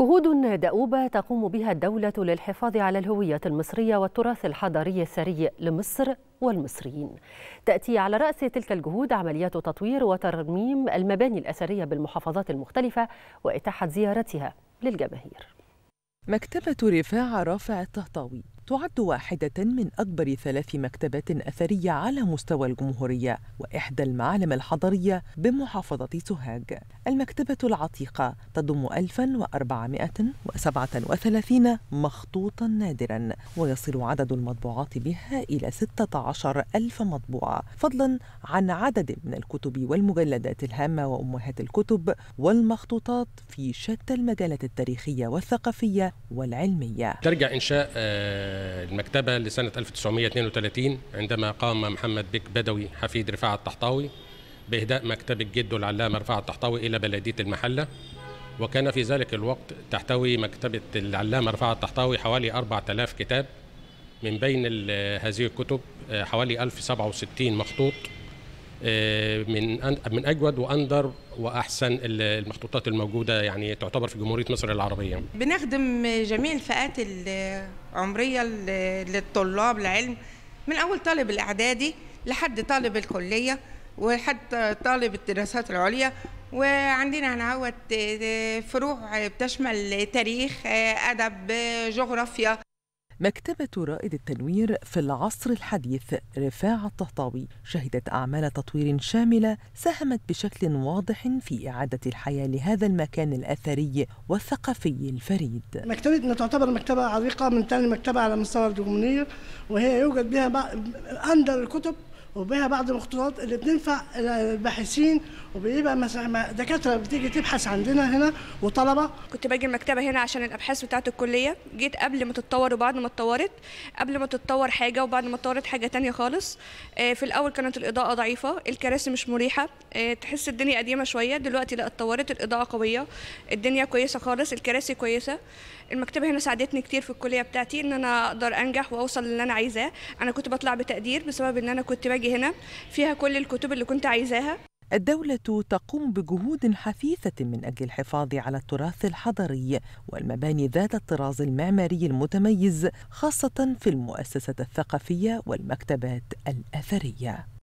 جهود دؤوبة تقوم بها الدولة للحفاظ على الهوية المصرية والتراث الحضاري الثري لمصر والمصريين تأتي على رأس تلك الجهود عمليات تطوير وترميم المباني الأثرية بالمحافظات المختلفة وإتاحة زيارتها للجماهير مكتبة رفاعة رافع الطهطاوي تعد واحدة من أكبر ثلاث مكتبات أثرية على مستوى الجمهورية وإحدى المعالم الحضرية بمحافظة سوهاج المكتبة العتيقة تضم 1437 مخطوطا نادرا ويصل عدد المطبوعات بها إلى 16 ألف مطبوعة فضلا عن عدد من الكتب والمجلدات الهامة وأمهات الكتب والمخطوطات في شتى المجالات التاريخية والثقافية والعلمية ترجع إنشاء آه، المكتبة لسنة 1932 عندما قام محمد بك بدوي حفيد رفاعة الطحطاوي بإهداء مكتبة جده العلامة رفاعة الطحطاوي إلى بلدية المحلة وكان في ذلك الوقت تحتوي مكتبة العلامة رفاعة الطحطاوي حوالي 4000 كتاب من بين هذه الكتب آه، حوالي 1067 مخطوط آه، من من اجود واندر واحسن المخطوطات الموجوده يعني تعتبر في جمهوريه مصر العربيه. بنخدم جميع الفئات العمريه للطلاب العلم من اول طالب الاعدادي لحد طالب الكليه وحتى طالب الدراسات العليا وعندنا هنا فروع بتشمل تاريخ آه، ادب آه، جغرافيا مكتبة رائد التنوير في العصر الحديث رفاع الطهطاوي شهدت أعمال تطوير شاملة ساهمت بشكل واضح في إعادة الحياة لهذا المكان الأثري والثقافي الفريد مكتبتنا تعتبر مكتبة عريقة من ثاني مكتبة على مستوى الجمهورية وهي يوجد بها أندر الكتب وبها بعض الخطوات اللي بتنفع الباحثين وبيبقى مثلا دكاتره بتيجي تبحث عندنا هنا وطلبه كنت باجي المكتبه هنا عشان الابحاث بتاعت الكليه جيت قبل ما تتطور وبعد ما اتطورت قبل ما تتطور حاجه وبعد ما اتطورت حاجه تانية خالص آه، في الاول كانت الاضاءه ضعيفه الكراسي مش مريحه آه، تحس الدنيا قديمه شويه دلوقتي لا اتطورت الاضاءه قويه الدنيا كويسه خالص الكراسي كويسه المكتبه هنا ساعدتني كتير في الكليه بتاعتي ان انا اقدر انجح واوصل للي انا عايزاه انا كنت بطلع بتقدير بسبب ان انا كنت باجي مخرجي هنا فيها كل الكتب اللي كنت عايزاها الدولة تقوم بجهود حثيثة من أجل الحفاظ على التراث الحضري والمباني ذات الطراز المعماري المتميز خاصة في المؤسسة الثقافية والمكتبات الأثرية